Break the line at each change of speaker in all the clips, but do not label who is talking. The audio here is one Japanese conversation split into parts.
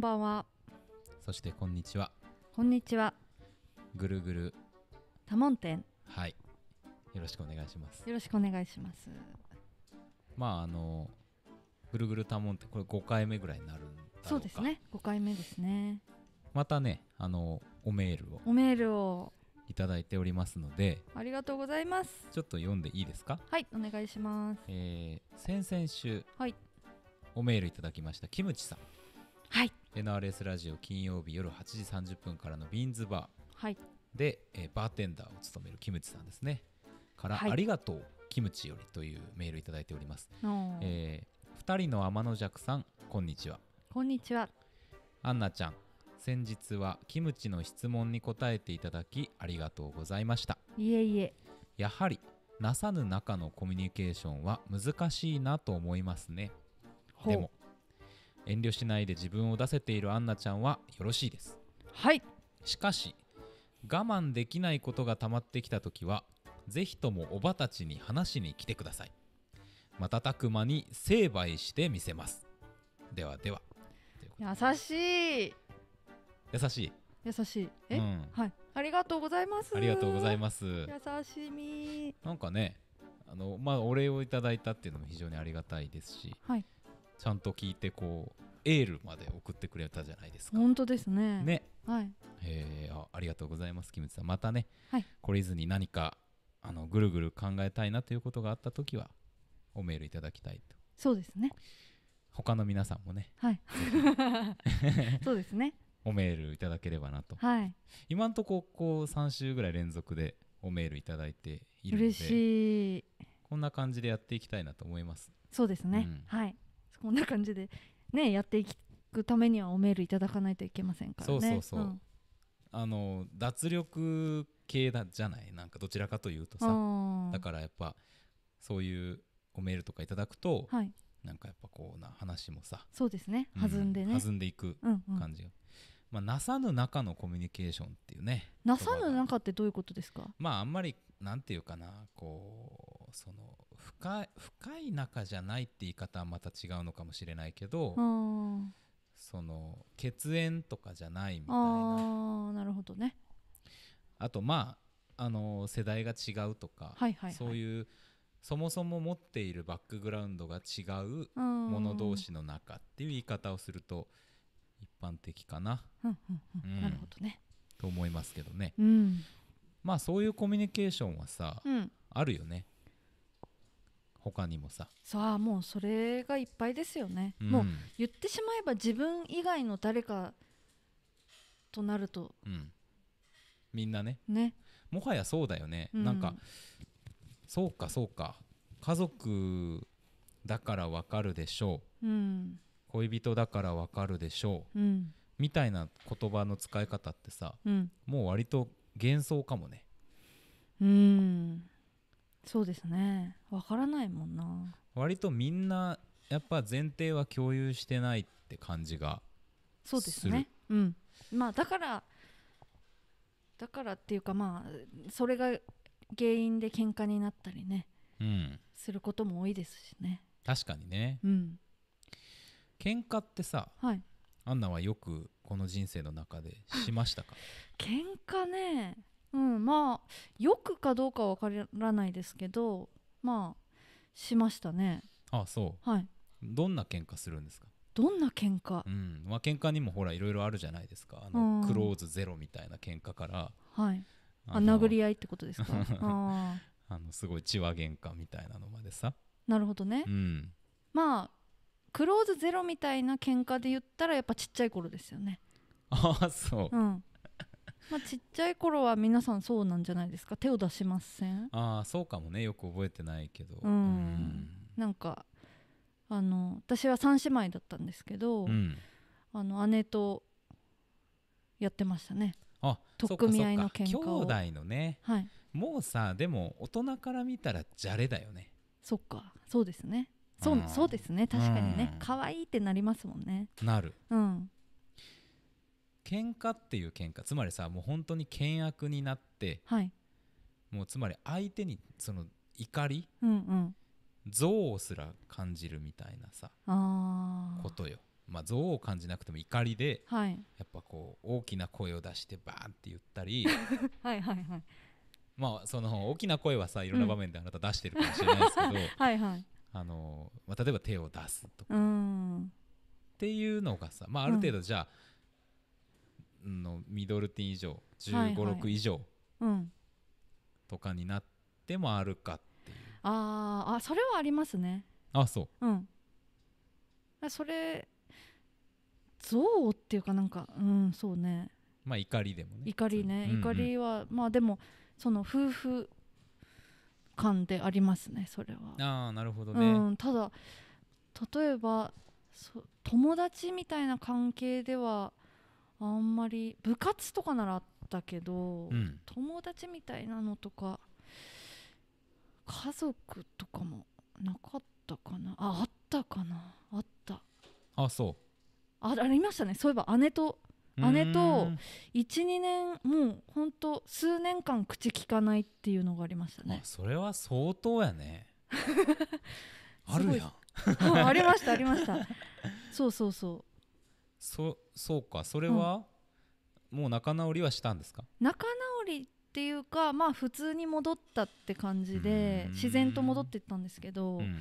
んばんは。
そしてこんにちは。こんにちは。ぐるぐる。多聞天はい。よろしくお願いし
ます。よろしくお願いします。
まああのぐるぐる多聞天これ5回目ぐらいになるんだ
そうですね。5回目ですね。
またねあのおメールを。お
メールを。
いただいておりますので
ありがとうございます
ちょっと読んでいいですか
はいお願いします、
えー、先々週、はい、おメールいただきましたキムチさんはい NRS ラジオ金曜日夜8時30分からのビーンズバーで、はい、えー、バーテンダーを務めるキムチさんですねから、はい、ありがとうキムチよりというメールいただいております、えー、2人の天の弱さんこんにちはこんにちはアンナちゃん先日はキムチの質問に答えていただきありがとうございましたいえいえやはりなさぬ中のコミュニケーションは難しいなと思いますねでも遠慮しないで自分を出せているアンナちゃんはよろしいですはいしかし我慢できないことが溜まってきた時はぜひともおばたちに話しに来てください瞬く間に成敗してみせますではでは
優しい優しい優しいえ、うん、はいありがとうございますありがとうございます優しみ
なんかねあのまあお礼をいただいたっていうのも非常にありがたいですし、はい、ちゃんと聞いてこうエールまで送ってくれたじゃないですか本
当ですねね、はい
えー、あありがとうございますキムチさんまたね、はい、懲りずに何かあのぐるぐる考えたいなということがあった時はおメールいただきたいとそうですね他の皆さんもね
はいそうですね
おメールいただければなと、はい、今んとここう3週ぐらい連続でおメールいただいているので嬉
しい
こんな感じでやっていきたいなと思います
そうですね、うん、はいこんな感じでねやっていくためにはおメールいただかないといけませんからね。そうそうそう、うん、
あの脱力系だじゃないなんかどちらかというとさだからやっぱそういうおメールとかいただくと、はい、なんかやっぱこうな話もさ
そうですね、弾んでね、うん、弾
んでいく感じが、うんうん、まあ、なさぬ中のコミュニケーションっていうねなさ
ぬ中ってどういうことですか
まああんまりなんていうかなこうその深い深い仲じゃないって言い方はまた違うのかもしれないけどその血縁とかじゃないみた
いななるほどね
あとまああの世代が違うとか、はいはいはい、そういうそもそも持っているバックグラウンドが違うもの同士の中っていう言い方をすると一般的かな。
うんうんうんうん、なるほどね
と思いますけどね、うん、まあそういうコミュニケーションはさ、うん、あるよね。他にもさ
さあもうそれがいっぱいですよね、うん、もう言ってしまえば自分以外の誰かとなると、
うん、みんなねねもはやそうだよね、うん、なんかそうかそうか家族だからわかるでしょう、うん、恋人だからわかるでしょう、うん、みたいな言葉の使い方ってさ、もう割と幻想かもね
うんそうですねわからないもんな
割とみんなやっぱ前提は共有してないって感じがそうですね
うんまあだからだからっていうかまあそれが原因で喧嘩になったりね、うん、することも多いですしね
確かにねうん喧嘩ってさ、はい、アンナはよくこの人生の中でしましたか
喧嘩ねうん、まあよくかどうかは分からないですけどまあしましたね
あそうはいどんな喧嘩するんですか
どんな喧嘩う
んまあ喧嘩にもほらいろいろあるじゃないですかあのクローズゼロみたいな喧嘩から
はいあ殴り合いってことですか あ
あのすごい血は喧嘩みたいなのまでさ
なるほどね、うん、まあクローズゼロみたいな喧嘩で言ったらやっぱちっちゃい頃ですよね
ああそう、
うん、まあ、ちっちゃい頃は皆さんそうなんじゃないですか手を出しません
ああそうかもねよく覚えてないけど、うん、うん、
なんかあの私は3姉妹だったんですけど、うん、あの姉とやってましたね
あ取っ組み合いの喧嘩を兄弟のね、はい、もうさでも大人から見たらじゃれだよね
そっかそうですねそうそうですね確かにね可愛、うん、いってなりますもんねなるうん
喧嘩っていう喧嘩つまりさもう本当に険悪になって、はい、もうつまり相手にその怒り、うんうん、憎悪すら感じるみたいなさことよ。まあ、憎悪を感じなくても怒りで、はい、やっぱこう大きな声を出してバーンって言ったり
はいはいはい
まあその大きな声はさいろんな場面であなた出してるかもしれないですけど、うん、はい、はい、あのまあ、例えば手を出す
とかっ
ていうのがさ、まあ、ある程度じゃあ、うんのミドルティン以上1 5、六、はい、6以上とかになってもあるかってい
う、ああそれはありますねあそううんそれ憎悪っていうかなんかうんそうね
まあ怒りでもね怒りね、うんうん、怒り
はまあでもその夫婦感でありますねそれはああなるほどね、うん、ただ例えば友達みたいな関係ではあんまり部活とかならあったけど、うん、友達みたいなのとか家族とかもなかったかなああったかなあったあそうあありましたねそういえば姉と姉と12年もうほんと数年間口きかないっていうのがありましたねそ
れは相当やね
あるやんありましたありましたそうそうそう
そそうかそれは、うん、もう仲直りはしたんで
すか
仲直りっていうかまあ普通に戻ったって感じで自然と戻っていったんですけど、うん、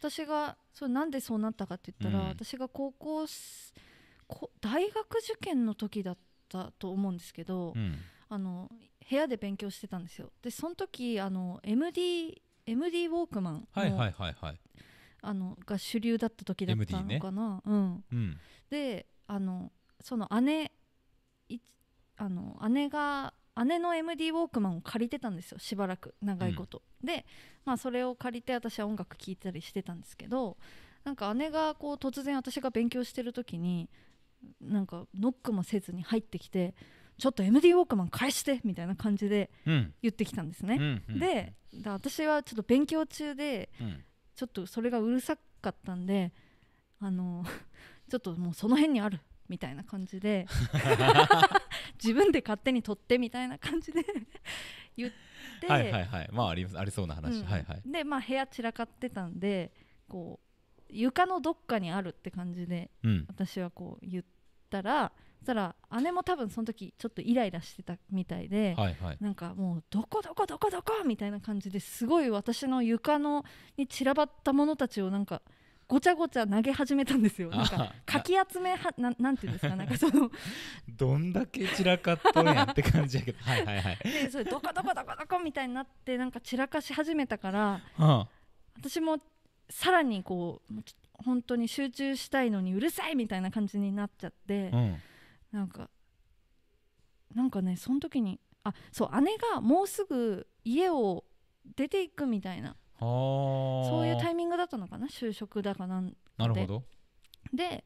私がそれなんでそうなったかって言ったら、うん、私が高校大学受験の時だったと思うんですけど、あの部屋で勉強してたんですよでその時あの MD, MD ウォークマンはいはいはいあのが主流だった時だったのかな、ね、うん、うん、であのその姉あの姉が姉の MD ウォークマンを借りてたんですよしばらく長いこと、うん、で、まあ、それを借りて私は音楽聴いたりしてたんですけどなんか姉がこう突然私が勉強してる時になんかノックもせずに入ってきて「ちょっと MD ウォークマン返して!」みたいな感じで言ってきたんですね、うんうん、で私はちょっと勉強中で、ちょっとそれがうるさかったんであのちょっともうその辺にあるみたいな感じで 自分で勝手に取ってみたいな感じで 言ってはいはいは
いまあありありそうな話、うん、はいはい
でまあ部屋散らかってたんでこう床のどっかにあるって感じで、うん、私はこう言ったらそしたら姉も多分その時ちょっとイライラしてたみたいで、はいはい、なんかもうどこどこどこどこみたいな感じですごい私の床のに散らばったものたちをなんかごちゃごちゃ投げ始めたんですよなんかかき集めはななんていうんですかなんかその
どんだけ散らかっとんやっ
て感じやけど はいはいはい
でそれどこどこどこどこみたいになってなんか散らかし始めたから、はあ、私もさらにこう本当に集中したいのにうるさいみたいな感じになっちゃって、うん、なんかなんかねその時にあそう姉がもうすぐ家を出ていくみたいな
そういうタイ
ミングだったのかな就職だかなんなるほどで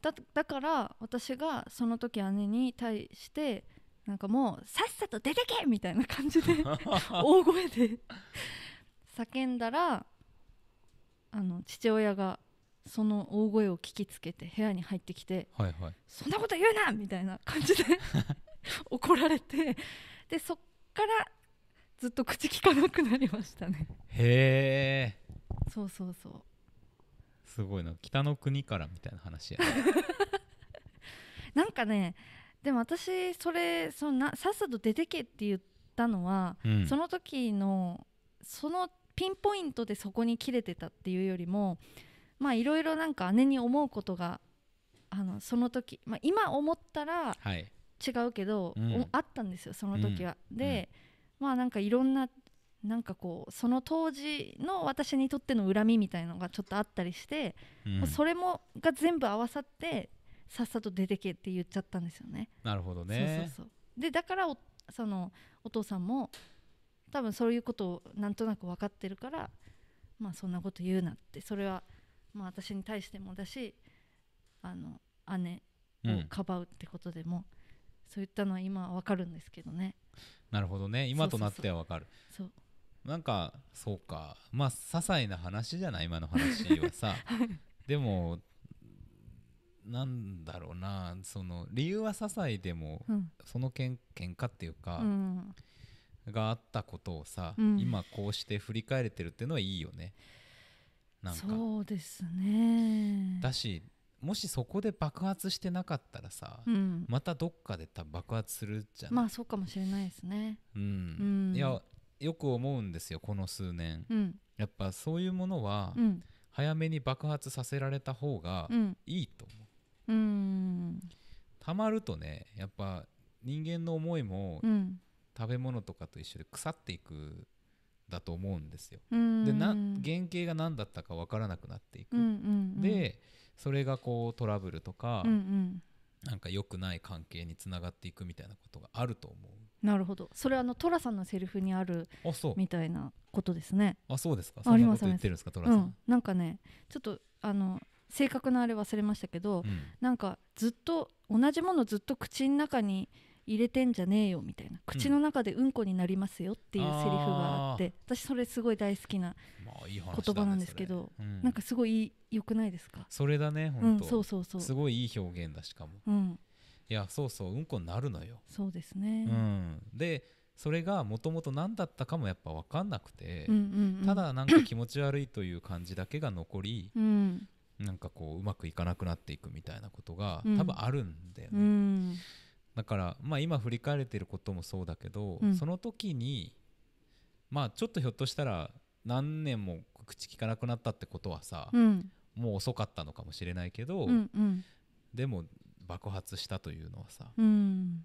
だだから私がその時姉に対してなんかもうさっさと出てけみたいな感じで 大声で叫んだらあの父親がその大声を聞きつけて部屋に入ってきて「
はいはい、そんな
こと言うな!」みたいな感じで 怒られてでそっからずっと口きかなくなりましたね
へえそうそうそうすごいな北の国からみたいな話や、ね、
なんかねでも私それそのなさっさと出てけって言ったのは、うん、その時のそのピンポイントでそこに切れてたっていうよりもまあいろいろなんか姉に思うことがあのその時、まあ、今思ったら違うけど、はいうん、あったんですよその時は。うん、で、うんまあなんかいろんななんかこうその当時の私にとっての恨みみたいのがちょっとあったりして、うん、それもが全部合わさってさっさと出てけって言っちゃったんですよね。
なるほどねそうそうそ
うでだからそのお父さんも多分そういうことをなんとなく分かってるから、まあ、そんなこと言うなってそれは、まあ、私に対してもだしあの姉をかばうってことでも、うん、そういったのは今は分かるんですけどね。
なるほどね今となってはわかるそうなんかそうかまあ些細な話じゃない今の話はさ、でもなんだろうなその理由は些細でも、うん、そのけん喧嘩っていうか、うん、があったことをさ、うん、今こうして振り返れてるっていうのはいいよね
なんかそうですねだ
しもしそこで爆発してなかったらさ、うん、またどっかでた爆発するじゃんまあ
そうかもしれないですね、
うん、うん、いやよく思うんですよこの数年、うん、やっぱそういうものは、早めに爆発させられた方がいいと思
う、うん、
たまるとねやっぱ人間の思いも、食べ物とかと一緒で腐っていくだと思うんですよ。でな原型が何だったか分からなくなっていく。でそれがこうトラブルとか、うんうん、なんか良くない関係につながっていくみたいなことがあると思
うなるほどそれはあの寅さんのセリフにあるみたいなことですねあそうですかそんなこと言ってるんですか寅さん、うん、なんかねちょっとあの正確なあれ忘れましたけど、うん、なんかずっと同じものずっと口の中に入れてんじゃねえよみたいな口の中でうんこになりますよっていうセリフがあって、私それすごい大好きな言葉なんですけど、まあねうん、なんかすごいよくないです
かそれだね本当、うん、そうそうそうすごいいい表現だしかも、うん、いやそうそううんこになるのよ
そうですね、う
ん、でそれがもともと何だったかもやっぱ分かんなくて、うんうんうん、ただなんか気持ち悪いという感じだけが残り、うん、なんかこううまくいかなくなっていくみたいなことが多分あるんだよね、うんだからまあ今振り返れてることもそうだけど、うん、その時にまあちょっとひょっとしたら何年も口聞かなくなったってことはさ、うん、もう遅かったのかもしれないけど、うんうん、でも爆発したというのはさ、う
ん、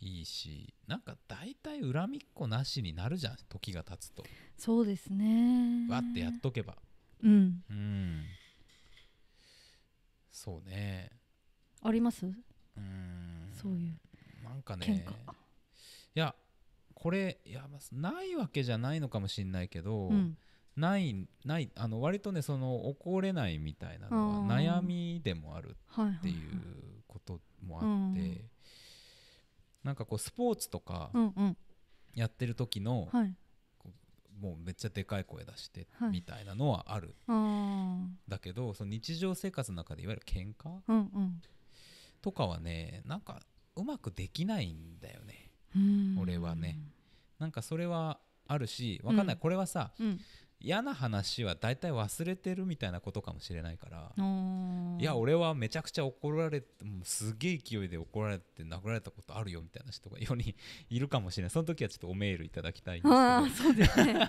いいしなんか大体恨みっこなしになるじゃん時が経つ
とそうですねわってやっとけばうん、
うん、そうね
ありますうんそういうなんかね
いやこれいやないわけじゃないのかもしれないけど、うん、ないないあの割とねその怒れないみたいなのは悩みでもあるっていうこともあって、なんかこうスポーツとかやってる時の、うもうめっちゃでかい声出してみたいなのはある、
は
だけどその日常生活の中でいわゆる喧嘩、うんうんとかはねなんかうまくできないんだよね俺はねなんかそれはあるしわかんない、うん、これはさ、うん、嫌な話は大体忘れてるみたいなことかもしれないから
いや
俺はめちゃくちゃ怒られてすげえ勢いで怒られて殴られたことあるよみたいな人が世に いるかもしれないその時はちょっとおメールいただきたいんですけどそうです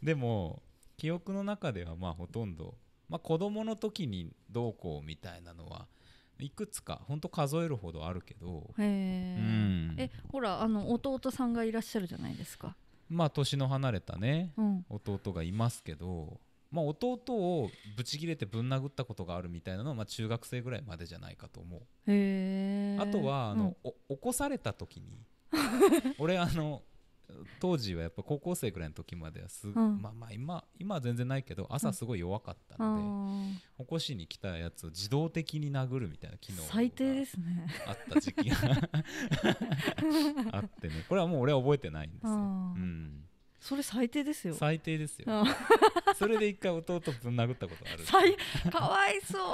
でも記憶の中ではまあほとんどまあ、子どもの時にどうこうみたいなのはいくつか本当数えるほどあるけどへ、うん、
えほらあの弟さんがいらっしゃるじゃないですか
まあ年の離れたね、うん、弟がいますけど、まあ、弟をブチ切れてぶん殴ったことがあるみたいなのは、まあ、中学生ぐらいまでじゃないかと思う
へあとはあの、
うん、起こされた時に 俺あの当時はやっぱ高校生ぐらいの時まではす、うん、まあまあ今今は全然ないけど朝すごい弱かっ
たの
で、起こしに来たやつを自動的に殴るみたいな機能
最低ですね
あ
った時期が あってねこれはもう俺は覚えてないんですよ。うん
それ最低ですよ最低ですよ
それで一回弟ぶん殴ったこと
あるかわいそう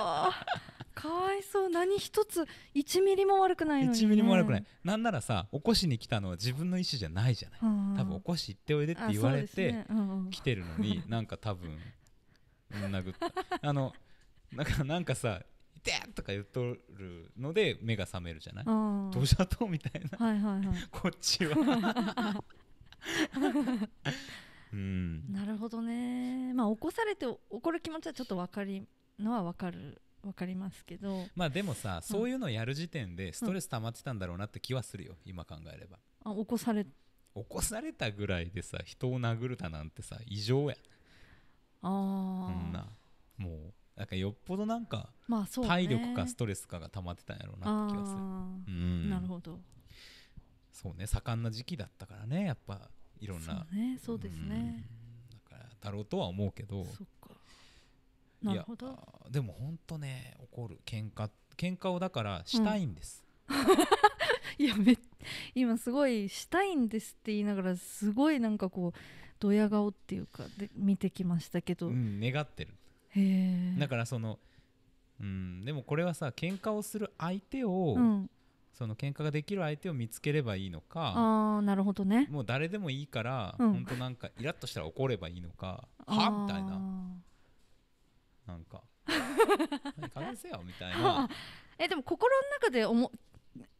かわいそう何一つ1ミリも悪くないのに、ね、1ミリも悪くな
いなんならさ起こしに来たのは自分の意思じゃないじゃない、うん多分起こし行っておいでって言われて、ねうん来てるのに なんか多分殴ったあのなんかなんかさ「痛っ!」とか言っとるので目が覚めるじゃない「土砂糖と?」みたい
な、はいはいはい、こっち
は
うん、なるほどねまあ起こされて怒る気持ちはちょっと分かりのは分かるわかりますけどまあでもさ、うん、そういうの
やる時点でストレス溜まってたんだろうなって気はするよ、うん、今考えれば
あ起こされ起
こされたぐらいでさ人を殴るだなんてさ異常や
あんな
もうなんかよっぽどなんか、
まあそう、ね、体力かスト
レスかが溜まってたんやろうなって気がす
るうんなるほど
そうね盛んな時期だったからねやっぱいろんなそうねそうですねだからだろうとは思うけどそ
っなるほど
でも本当ね怒る喧嘩喧嘩をだからしたいんです、う
ん、いやめ今すごい「したいんです」って言いながらすごいなんかこうドヤ顔っていうかで見てきましたけど、う
ん、願ってるだからそのうんでもこれはさ喧嘩をする相手を、うん、その喧嘩ができる相手を見つければいいのか
あなるほどね
もう誰でもいいから、うん、本当なんかイラッとしたら怒ればいいのか
はみたいななん か返せ
よみたいな
えでも心の中で思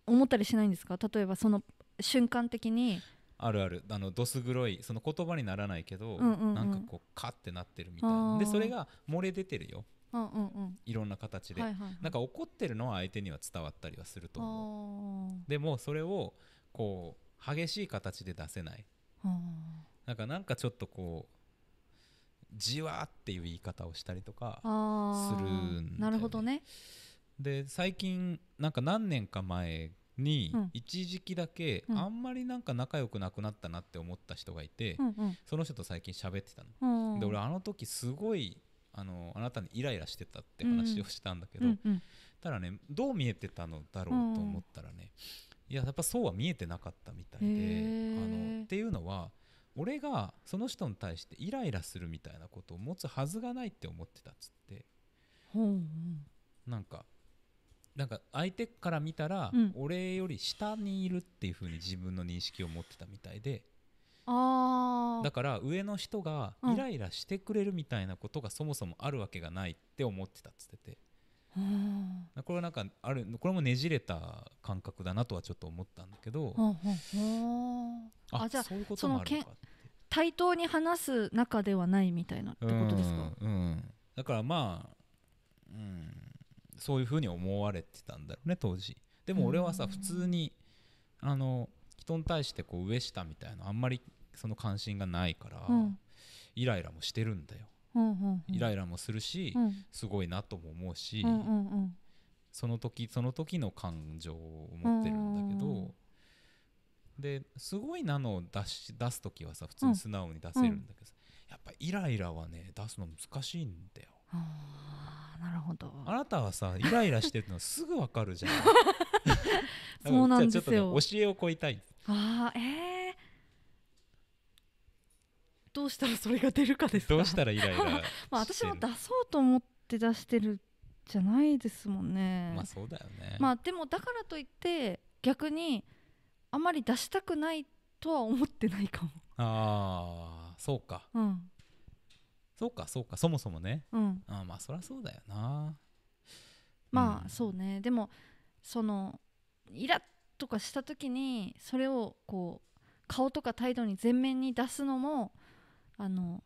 思ったりしないんですか例えばその瞬間的に
あるあるあのどす黒いその言葉にならないけど、うんうんうん、なんかこうカッてなってるみたいなでそれが漏れ出てるよ、
うんうんうん、
いろんな形で、はいはいはい、なんか怒ってるのは相手には伝わったりはすると
思
うでもそれをこう激しい形で出せないなんかなんかちょっとこうじわっていう言い方をしたりとかするん、ね、なるほどねで最近なんか何年か前に一時期だけあんまりなんか仲良くなくなったなって思った人がいて、うんうん、その人と最近喋ってたの、うん、で俺あの時すごいあのあなたにイライラしてたって話をしたんだけど、うんうん、ただねどう見えてたのだろうと思ったらね、いややっぱそうは見えてなかったみたいであのっていうのは俺がその人に対してイライラするみたいなことを持つはずがないって思ってたっつって、うんうん、なんかなんか相手から見たら、俺より下にいるっていう風に自分の認識を持ってたみたいで
だ
から上の人がイライラしてくれるみたいなことがそもそもあるわけがないって思ってたっつってて、これはなんかあるこれもねじれた感覚だなとはちょっと思ったんだけど、
あじゃあそういうこともあるのか対等に話す中ではないみたいなってことですか、
うん、だからまあ、うん、そういうふうに思われてたんだろうね当時でも俺はさ普通にあの人に対してこう上下みたいなあんまりその関心がないから、うん、イライラもしてるんだよイライラもするし、すごいなとも思うし、その時その時の感情を持ってるんだけど、ですごいなのを出し出す時はさ普通に素直に出せるんだけどやっぱイライラはね出すの難しいんだよ。あなるほどあなたはさ イライラしてるのすぐわかるじゃん
そうなんですよ、ね、
教えを超いたい
ああええー
どうしたらそれが出るかですかどうしたらイライラ まあ私も出
そうと思って出してるじゃないですもんねまあそ
うだよねま
あでもだからといって逆にあまり出したくないとは思ってないかも
ああそうかうんそうかそうかそもそもね、うん、あまあそりゃそうだよなま
あ、うん、そうねでもそのイラッとかした時にそれをこう顔とか態度に前面に出すのもあの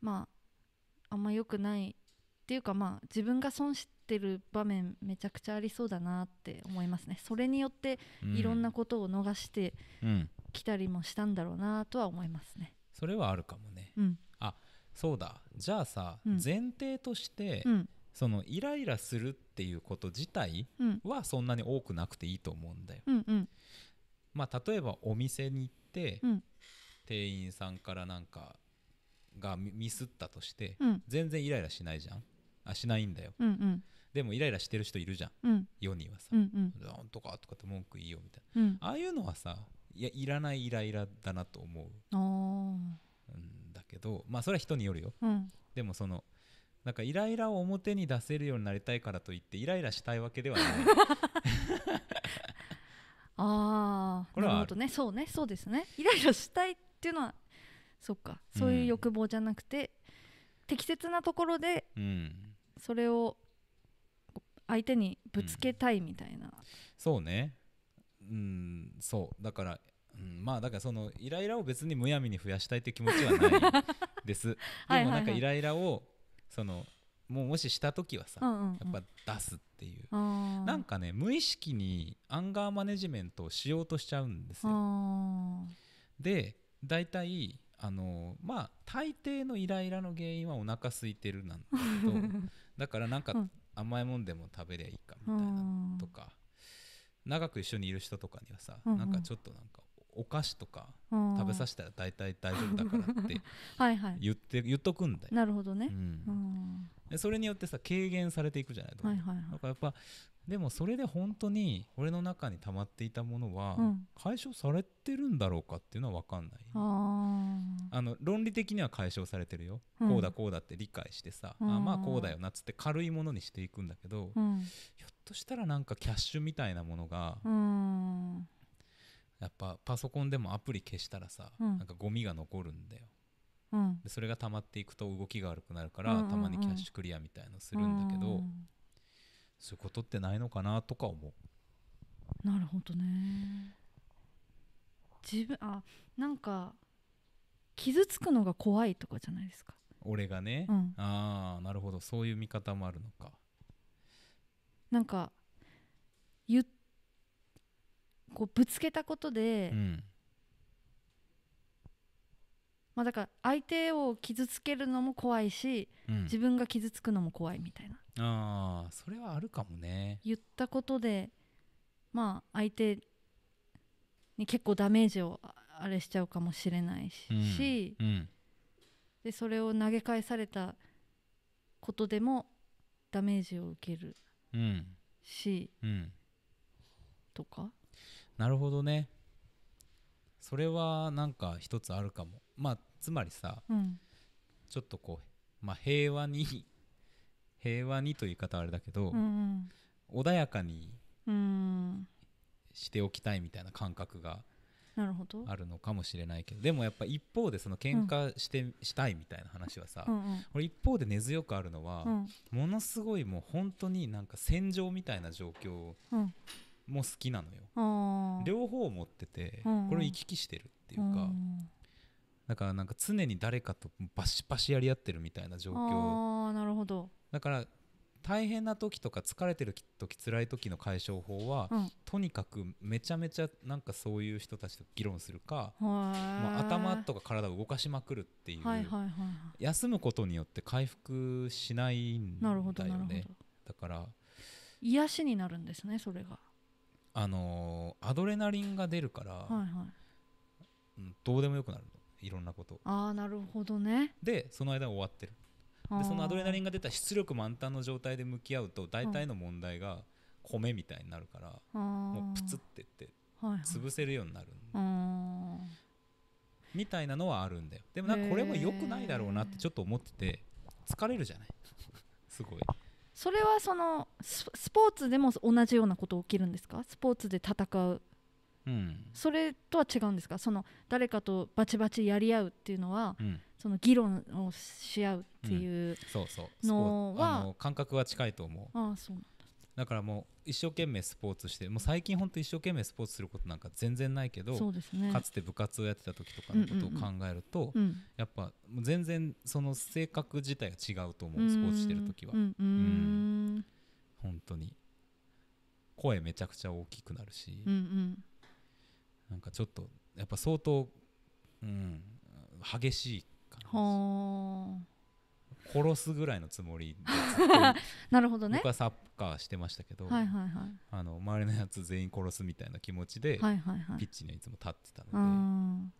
まああんま良くないっていうかまあ自分が損してる場面めちゃくちゃありそうだなって思いますねそれによっていろんなことを逃してきたりもしたんだろうなとは思いますね、
うん、それはあるかもね、うん、あそうだじゃあさ、うん、前提として、そのイライラするっていうこと自体はそんなに多くなくていいと思うんだよ、うんうん、まあ、例えばお店に行って、店員さんからなんかがミスったとして、うん、全然イライラしないじゃんあしないんだよ、うんうん、でもイライラしてる人いるじゃん、うん、世にはさ「うんうん、とか」とかって文句いいよみたいな、うん、ああいうのはさいやいらないイライラだなと思
う
んだけどまあそれは人によるよ、うん、でもそのなんかイライラを表に出せるようになりたいからといってイライラしたいわけではない
ああなるほどねそうねそうですねイライラしたいっていうのはそっかそういう欲望じゃなくて、適切なところでそれを相手にぶつけたいみたいな、うん、
そうねうんそうだから、うん、まあだからそのイライラを別にむやみに増やしたいって気持ちはないです でもなんかイライラをそのもうもしした時はさ、うんうんうん、やっぱ出すってい
うなん
かね無意識にアンガーマネジメントをしようとしちゃうんで
すよ
で大体あのまあ大抵のイライラの原因はお腹空いてるなんだ
けど
だからなんか甘いもんでも食べりゃいいかみたいなとか長く一緒にいる人とかにはさ、うんうん、なんかちょっとなんかお菓子とか食べさせたら大体大丈夫だからって
言
ってはい、言っとくんだよ。
なるほどね、うん、
それによってさ軽減されていくじゃないとか、はいはいはい、だからやっぱでもそれで本当に俺の中に溜まっていたものは解消されてるんだろうかっていうのは分かんない、
うん、
あの論理的には解消されてるよ、うん、こうだこうだって理解してさ、うん、あまあこうだよなっつって軽いものにしていくんだけど、ひょっとしたらなんかキャッシュみたいなものが、やっぱパソコンでもアプリ消したらさ、うん、なんかゴミが残るんだよ。でそれが溜まっていくと動きが悪くなるから、たまにキャッシュクリアみたいのするんだけど、そういうことってないのかなとか思う
なるほどね自分あなんか傷つくのが怖いとかじゃないですか
俺がね、うん、ああなるほどそういう見方もあるのか
なんかこうぶつけたことで、うん、まあだから相手を傷つけるのも怖いし、うん、自分が傷つくのも怖いみたいな
ああそれはあるかもね
言ったことでまあ相手に結構ダメージをあれしちゃうかもしれないし、うんうん、でそれを投げ返されたことでもダメージを受ける
し、うん、
とか
なるほどねそれはなんか一つあるかもまあつまりさ、ちょっとこう、まあ、平和に平和にという言い方はあれだけど、うん、穏やかにしておきたいみたいな感覚が
あ
るのかもしれないけどでもやっぱ一方でその喧嘩して、したいみたいな話はさ、これ一方で根強くあるのは、ものすごいもう本当になんか戦場みたいな状況も好きな
の
よ、
両方持ってて、これ行き来してるっていうか。だからなんか常に誰かとバシバシやり合ってるみたいな状
況
だから大変な時とか疲れてる時辛い時の解消法は、うん、とにかくめちゃめちゃなんかそういう人たちと議論するか、
まあ、
頭とか体を動かしまくるっていう、はいはいはい休むことによって回復しないんだよねだから
癒しになるんですねそれが
あのー、アドレナリンが出るから、はいはい、うん、どうでもよくなるのいろんなこと
ああなるほどね
でその間終わってる
でそのアドレナリ
ンが出た出力満タンの状態で向き合うと大体の問題が米みたいになるから、
うん、もうプツってって潰せるようになる、はいは
い、みたいなのはあるんだよでもなんかこれも良くないだろうなってちょっと思ってて疲れるじゃない すごい。
それはそのスポーツでも同じようなこと起きるんですかスポーツで戦ううん、それとは違うんですかその誰かとバチバチやり合うっていうのは、うん、その議論をし合うっていうのは
感覚は近いと思うあそうだからもう一生懸命スポーツしてもう最近本当一生懸命スポーツすることなんか全然ないけど、ね、かつて部活をやってた時とかのことを考えると、うんうんうん、やっぱ全然その性格自体が違うと思うスポーツしてる時は。うんうん本当に声めちゃくちゃ大きくなるし、うんうん、なんかちょっとやっぱ相当、うん、激しい
感
じ殺すぐらいのつもりで
なるほどね僕は
サッカーしてましたけど、はいはいはい、あの周りのやつ全員殺すみたいな気持ちで、はいはいはい、ピッチにはいつも立ってたの
で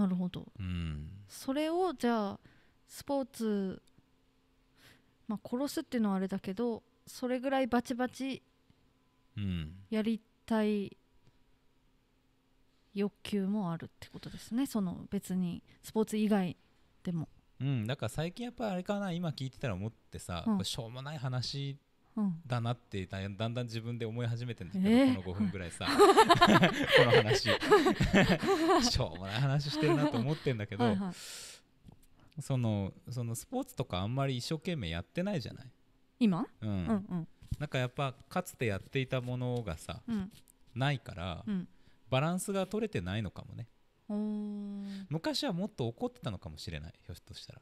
なるほど、うん、それをじゃあスポーツ、まあ、殺すっていうのはあれだけどそれぐらいバチバチやりたい欲求もあるってことですねその別にスポーツ以外でも。
うん、だから最近やっぱあれかな今聞いてたら思ってさ、うん、しょうもない話だなってだんだん自分で思い始めてんだけど、えー、この5分ぐらいさ この話 しょうもない話してるなと思ってんだけど、はいはい、そのそのスポーツとかあんまり一生懸命やってないじゃない今、うん、うんうんなんかやっぱかつてやっていたものがさ、うん、ないから、うんバランスが取れてないのかもね昔はもっと怒ってたのかもしれないひょっとしたら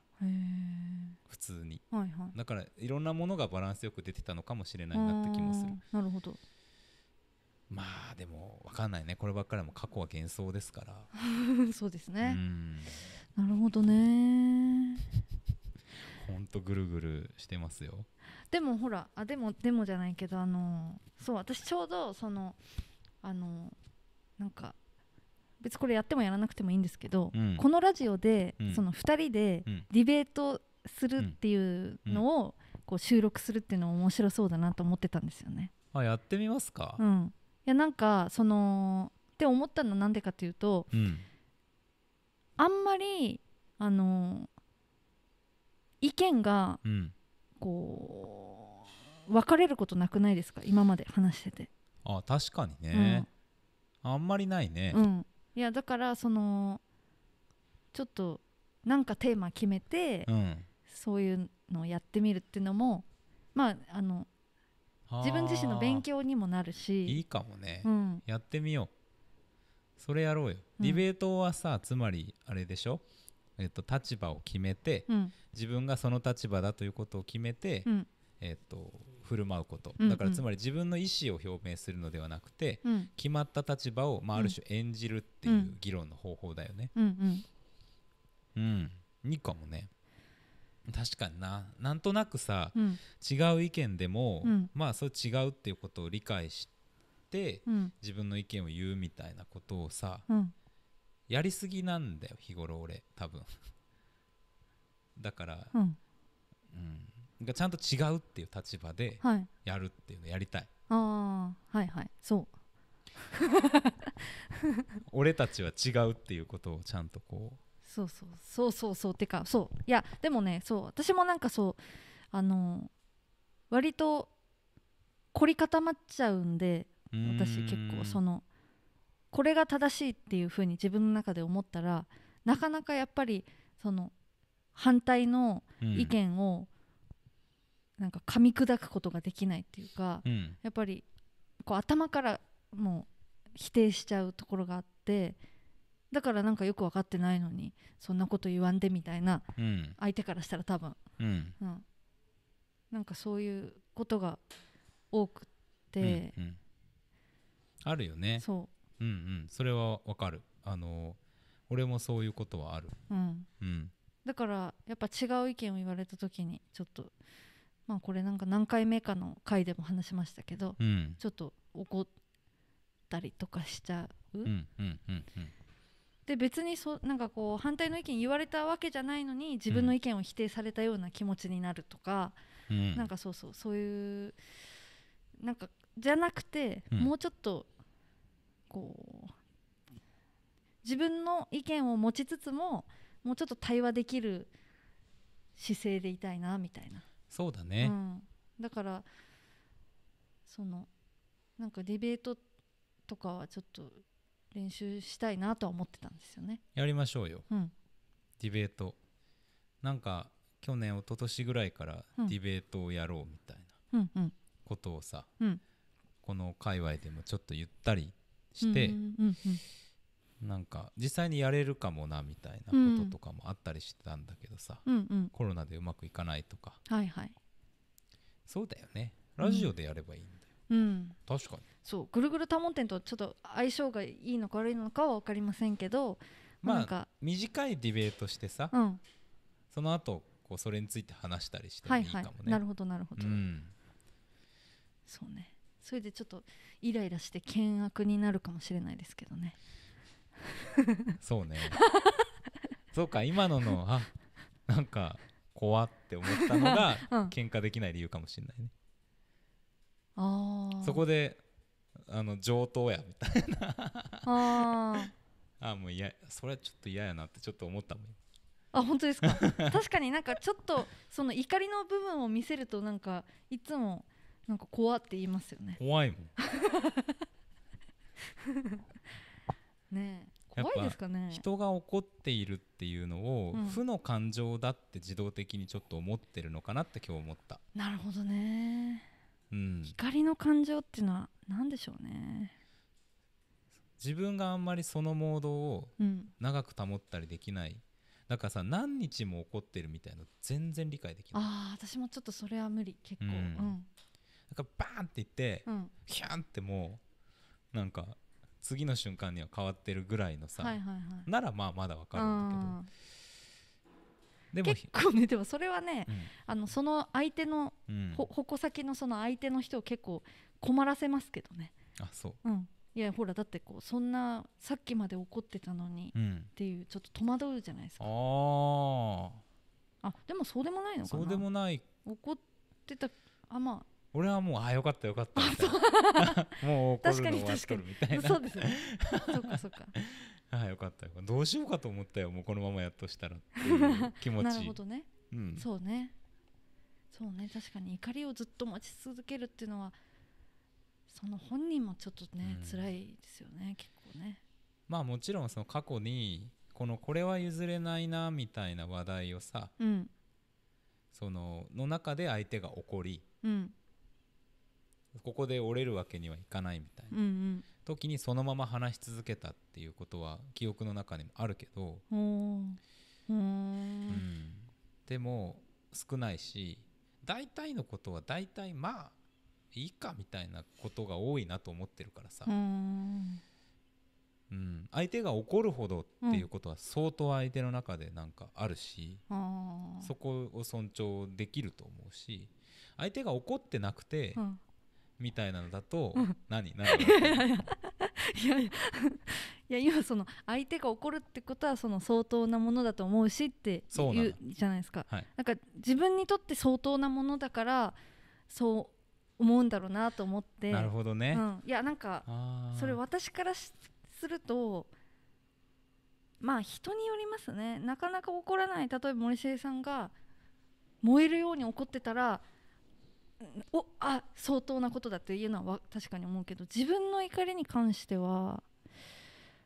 普通に、はいはい、だからいろんなものがバランスよく出てたのかもしれないなって気もするなるほどまあでも分かんないねこればっかりも過去は幻想ですから
そうですねなるほどね
ほんとぐるぐるしてますよ
でもほらあでもでもじゃないけどあのそう私ちょうどそのあのなんか別これやってもやらなくてもいいんですけど、うん、このラジオで、その2人でディベートするっていうのを、こう収録するっていうのも面白そうだなと思ってたんですよね。
あやってみますか、う
ん、いやなんかそのって思ったのはなんでかというと、うん、あんまりあの意見が、うん、こう分かれることなくないですか今まで話してて。
あ確かにね、あんまりないね、うん、
いやだからそのちょっとなんかテーマ決めて、うん、そういうのをやってみるっていうのもまああの自分自身の勉強にもなるしいいかもね、うん、
やってみようそれやろうよ、ディベートはさつまりあれでしょえっと、立場を決めて、自分がその立場だということを決めて、えーと、振る舞うこと、だからつまり自分の意思を表明するのではなくて、うん、決まった立場を、まあ、ある種演じるっていう議論の方法だよね。うん、うん、にかもね確かにななんとなくさ、うん、違う意見でも、まあそう違うっていうことを理解して、自分の意見を言うみたいなことをさ、やりすぎなんだよ日頃俺多分だから、うんがちゃんと違うっていう立場でやるっていうのやりたい、はい、
ああはいはいそう
俺たちは違うっていうことをちゃんとこう
そうそうそうそうそうてかそういやでもねそう私もなんかそうあの割と凝り固まっちゃうんで私結構そのこれが正しいっていうふうに自分の中で思ったらなかなかやっぱりその反対の意見をなんか噛み砕くことができないっていうか、うん、やっぱりこう頭からもう否定しちゃうところがあってだからなんかよく分かってないのにそんなこと言わんでみたいな、うん、相手からしたら多分、うん、うん、なんかそういうことが多くて、う
んうん、あるよねそううんうんそれは分かるあの俺もそういうことはある、うん
だからやっぱ違う意見を言われた時にちょっとまあこれなんか何回目かの回でも話しましたけど、うん、ちょっと怒ったりとかしちゃう。うんうんうんうん、で別にそなんかこう反対の意見言われたわけじゃないのに自分の意見を否定されたような気持ちになるとか、うん、なんかそうそうそういうなんかじゃなくて、うん、もうちょっとこう自分の意見を持ちつつももうちょっと対話できる姿勢でいたいなみたいな。
そうだね、うん、
だからそのなんかディベートとかはちょっと練習したいなとは思ってたんですよね
やりましょうよ、うん、ディベートなんか去年一昨年ぐらいからディベートをやろうみたいなことをさ、うん、この界隈でもちょっとゆったりして、うんうんうんうんなんか実際にやれるかもなみたいなこととかもあったりしてたんだけどさ、うんうん、コロナでうまくいかないと
か、はいはい、そうだよ
ねラジオでやればいいんだよ、うん、確かに
そうぐるぐる多聞店とちょっと相性がいいのか悪いのかは分かりませんけどまあ
短いディベートしてさ、うん、その後こうそれについて話したりしてもいいかもね、はいはい、なるほどなるほ
ど、うん、
そうねそれでちょっとイライラして険悪になるかもしれないですけどね
そうねそうか今ののあなんか怖って思ったのが、うん、喧嘩できない理由かもしれないね
あそこ
であの上等やみたいな
あ
あもういやそれはちょっと嫌やなってちょっと思ったもん
あ本当ですか確かになんかちょっとその怒りの部分を見せるとなんかいつもなんか怖って言いますよね怖いもん ね怖いですかね
人
が怒っているっていうのを、負の感情だって自動的にちょっと思ってるのかなって今日思った
なるほどね、うん、光の感情っていうのは何でしょうね
自分があんまりそのモードを長く保ったりできない、うん、だからさ何日も怒ってるみたいな全然理解できな
いあ私もちょっとそれは無理結構、うん、うん、なん
かバーンっていって、うん、ヒャンってもうなんか次の瞬間には変わってるぐらいのさ、はいはいはい、ならまあまだわかるん
だけどでも結構ねでもそれはね、うん、あのその相手の、うん、矛先のその相手の人を結構困らせますけどねあそう、うん、いやほらだってこうそんなさっきまで怒ってたのに、うん、っていうちょっと戸惑うじゃないですかああでもそうでもないのかなそうでもない怒ってたあまあ
俺はもうあよかったよかったみたいな もう怒るの終わっとるみたいなそうですねそっかそっか あよかったどうしようかと思ったよもうこのままやっとしたらっていう気持ち なるほどね、うん、そ
うねそうね確かに怒りをずっと持ち続けるっていうのはその本人もちょっとね、うん、辛いですよね結構ね
まあもちろんその過去にこのこれは譲れないなみたいな話題をさ、うん、そのの中で相手が怒り、うん、ここで折れるわけにはいかないみた
いな、うんうん、
時にそのまま話し続けたっていうことは記憶の中にもあるけど、
うん、
でも少ないし大体のことは大体まあいいかみたいなことが多いなと思ってるからさ、う
ん、
相手が怒るほどっていうことは相当相手の中でなんかあるし、
うん、そ
こを尊重できると思うし相手が怒ってなくて、みたいなのだと何 何い
やいやいや今その相手が怒るってことはその相当なものだと思うしっていうじゃないですか、はい、なんか自分にとって相当なものだからそう思うんだろうなと思ってなるほどね、うん、いやなんかそれ私からするとまあ人によりますねなかなか怒らない例えば森重さんが燃えるように怒ってたらおあ相当なことだっていうのは確かに思うけど自分の怒りに関しては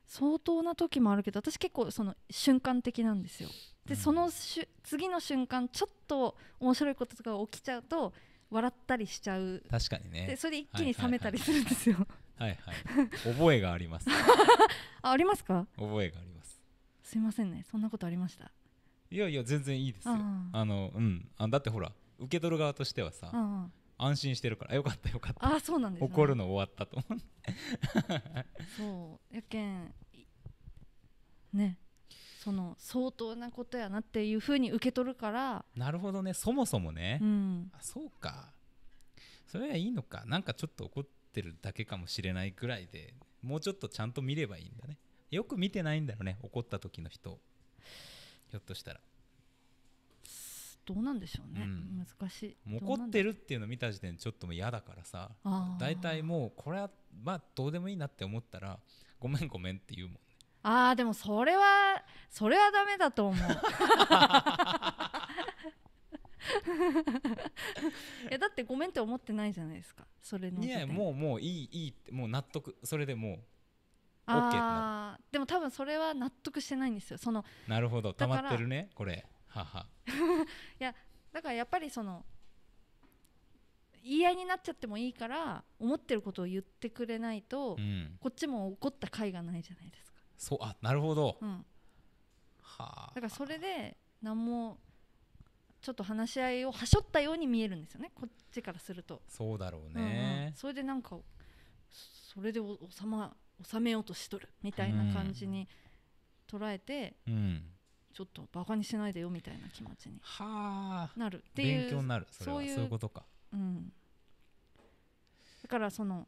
相当な時もあるけど私結構その瞬間的なんですよ。で、うん、その次の瞬間ちょっと面白いこととかが起きちゃうと笑ったりしちゃう確かにねでそれで一気に冷めたりするんですよ。
はいはい、はい、覚えがあります
あありますか
覚えがあります
すいませんねそんなことありました
いやいや全然いいですよあのうんあだってほら受け取る側としてはさ、うんうん、安心してるからよかったよかったあそうなんです、ね、怒るの終わったと思う
そうやけんねその相当なことやなっていうふうに受け取るから
なるほどねそもそもね、うん、あそうかそれはいいのかなんかちょっと怒ってるだけかもしれないぐらいでもうちょっとちゃんと見ればいいんだねよく見てないんだろうね怒った時の人ひょっとしたら
どうなんでしょうね、うん、難しい怒ってるっ
ていうのを見た時点でちょっとも嫌だからさ大体もうこれはまあどうでもいいなって思ったらごめんごめんって言うもんね
あーでもそれはそれはダメだと思う いやだってごめんって思ってないじゃないですかそれのいやも
うもういいいいってもう納得それでもう
あーでも多分それは納得してないんですよその
なるほど溜まってるねこれ
いやだからやっぱりその言い合いになっちゃってもいいから思ってることを言ってくれないと、うん、こっちも怒った甲斐がないじゃないですか
そうあなるほど、うん、は
あだからそれで何もちょっと話し合いをはしょったように見えるんですよねこっちからするとそうだろうね、うんうん、それでなんかそれで収ま収めようとしとるみたいな感じに捉えて、うん、ちょっとバカにしないでよみたいな気持ちになるっていう勉強になるそそういうことか、うん、だからその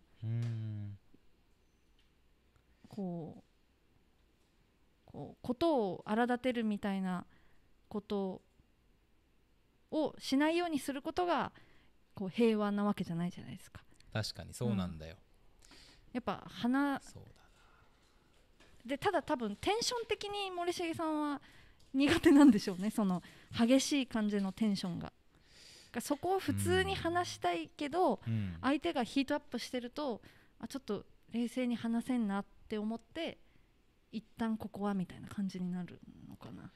こうこうことを荒立てるみたいなことをしないようにすることがこう平和なわけじゃないじゃないですか
確かにそうなんだよ、
うん、やっぱ花でただ多分テンション的に森重さんは苦手なんでしょうねその激しい感じのテンションが。そこを普通に話したいけど、うん、相手がヒートアップしてるとあちょっと冷静に話せんなって思って一旦ここはみたいな感じになるのかな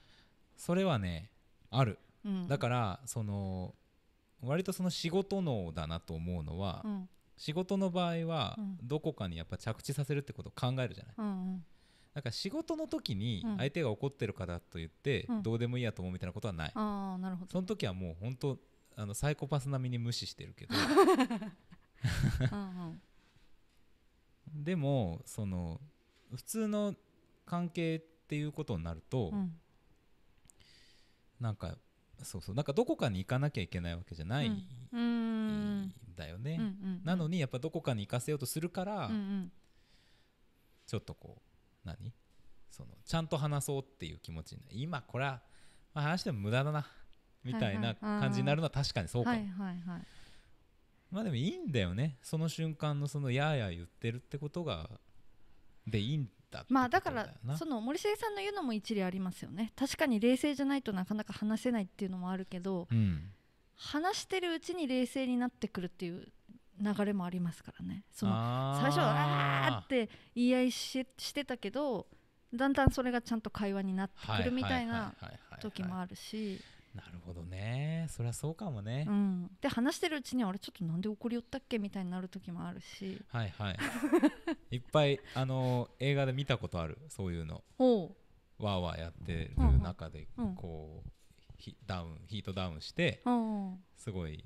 それはねある、うん、だからその割とその仕事能だなと思うのは、うん、仕事の場合はどこかにやっぱ着地させるってことを考えるじゃない、うんうん、なんか仕事の時に相手が怒ってるからと言って、どうでもいいやと思うみたいなことはない、うん、あなるほどその時はもう本当あのサイコパス並みに無視してるけど でもその普通の関係っていうことになると、うん、なんかそうそうなんかどこかに行かなきゃいけないわけじゃない、う
ん、
だよね、うんうんうん、なのにやっぱどこかに行かせようとするから、うんうん、ちょっとこう何そのちゃんと話そうっていう気持ちに今これは、まあ、話しても無駄だなみたいな感じになるのは確かにそうかも、はいはいまあでもいいんだよねその瞬間のそのやーやー言ってるってことがでいいんだ
まあだからその森末さんの言うのも一理ありますよね確かに冷静じゃないとなかなか話せないっていうのもあるけど、うん、話してるうちに冷静になってくるっていう流れもありますからねその
最初はあー
って言い合いししてたけどだんだんそれがちゃんと会話になってくるみたいな時もあるし
なるほどねそりゃそうかもね、う
ん、で話してるうちにあれちょっとなんで怒りよったっけみたいになる時もあるし
はいはい いっぱいあの映画で見たことあるそういうのわーわーやってる中でこう、うんダウンヒートダウンしてすごい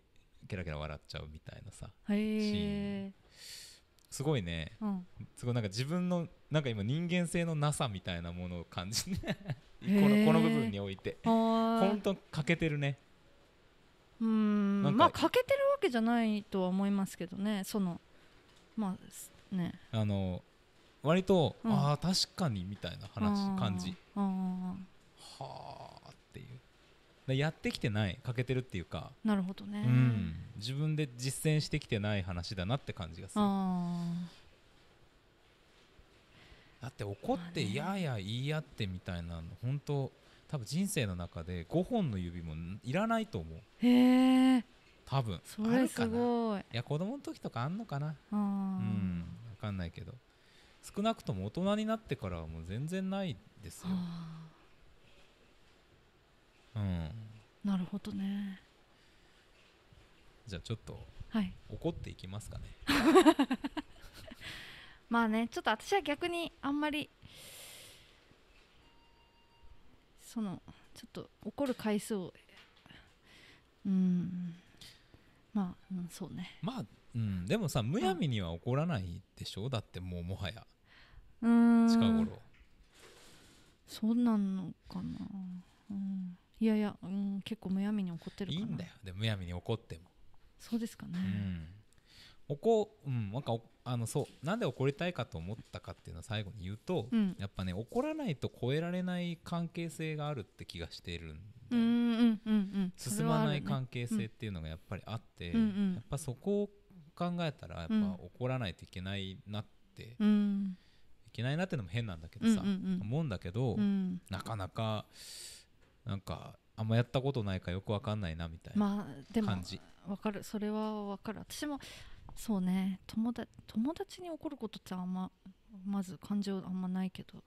ケラケラ笑っちゃうみたいなさ
シーン
すごいね、うん、すごいなんか自分のなんか今人間性のなさみたいなものを感じね このこの部分において本当欠けてるね
うんまあ欠けてるわけじゃないとは思いますけどねそのまあね
あの割と、うん、ああ確かにみたいな話感じ
あは
あやってきてない欠けてるっていうか
なるほどね、うん、
自分で実践してきてない話だなって感じがするだって怒ってやや言い合ってみたいなの本当多分人生の中で5本の指もいらないと思う
へえ
多分それすごいいや子供の時とかあんのかな
うん
分かんないけど少なくとも大人になってからはもう全然ないですよう
んなるほどねじゃあちょっと、はい、
怒っていきますかね
まあねちょっと私は逆にあんまりそのちょっと怒る回数をうんまあ、うん、そうねまあ、
うん、でもさむやみには怒らないでしょ、うん、だってもうもはや
うん近頃そんなんのかなうんいやいや、うん、結構むやみに怒ってるいいんだよ
でむやみに怒ってもそうですかね、うん、怒うんなんかあのそうなんで怒りたいかと思ったかっていうのは最後に言うと、うん、やっぱね怒らないと超えられない関係性があるって気がしているんで
うんうん、進まない関係性っ
ていうのがやっぱりあって、うんうん、やっぱそこを考えたらやっぱ怒らないといけないなって、うん、いけないなってのも変なんだけどさ、うんうんうん、思うんだけど、なかなか。なんかあんまやったことないかよくわかんないなみたいな
感じ、まあ、かるそれはわかる私もそうね友達友達に怒ることってあんままず感情あんまないけど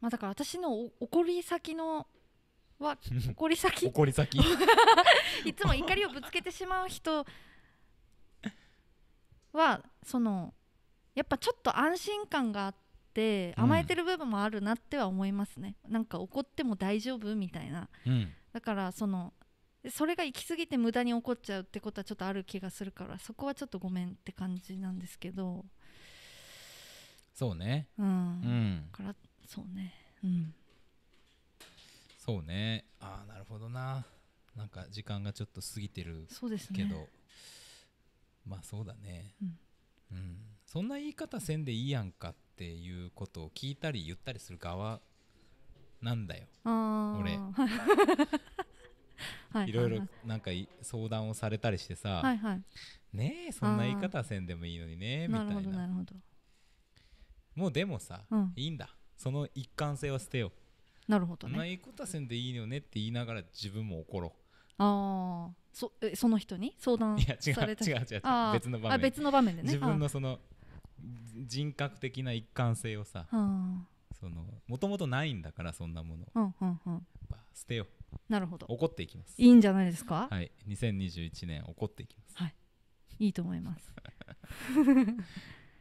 まあだから私の怒り先のは 怒り先怒り先 いつも怒りをぶつけてしまう人はそのやっぱちょっと安心感があってて甘えてる部分もあるなっては思いますね、うん、なんか怒っても大丈夫みたいな、うん、だからそのそれが行き過ぎて無駄に怒っちゃうってことはちょっとある気がするからそこはちょっとごめんって感じなんですけど
そうねうん、う
ん、からそうねうん
そうねああなるほどななんか時間がちょっと過ぎてるけど、まあそうだね、うん、うん、そんな言い方せんでいいやんかっっていうことを聞いたり言ったりする側なんだよ俺 いろいろなんか相談をされたりしてさ、はいは
い、ねえそんな言い方
せんでもいいのにねみたいななるほどもうでもさ、うん、いいんだその一貫性は捨てようなるほどねそんな言い方せんでいいよねって言いながら自分も怒ろう
ああそえその人に相談いや違う違う違う別の場面あ別の場面でね自分のそ
の人格的な一貫性をさそのもともとないんだからそんなもの、うんうんうん、捨てようなるほど怒っていきますいいんじゃないですかはい2021年怒っていきま
す、はい、いいと思います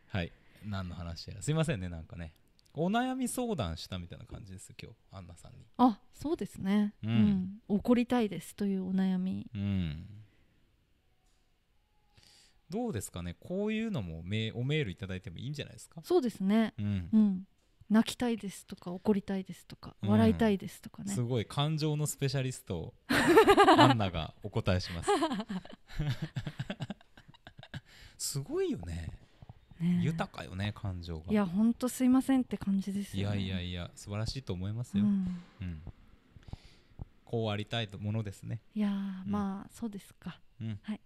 はい何の話やらすいませんねなんかねお悩み相談したみたいな感じです今日アンナさんに
あそうですね、うん、うん、怒りたいですというお悩み、
うん、どうですかねこういうのもメおメールいただいてもいいんじゃないですかそ
うですね、うん、うん、泣きたいですとか怒りたいですとか、うん、笑いたいですとかねす
ごい感情のスペシャリスト アンナがお答えします すごいよねね豊かよね感情がいや
ほんとすいませんって感じですよ、ね、い
やいやいや素晴らしいと思いますよ、うん、うん、こうありたいものですね
いやまあ、そうですか、はい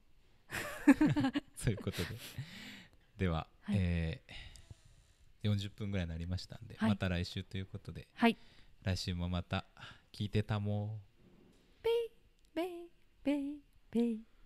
そういうことででは、はい、えー、40分ぐらいになりましたんで、はい、また来週ということで、はい、来週もまた聞いてたもー。
ベイベイベイベイ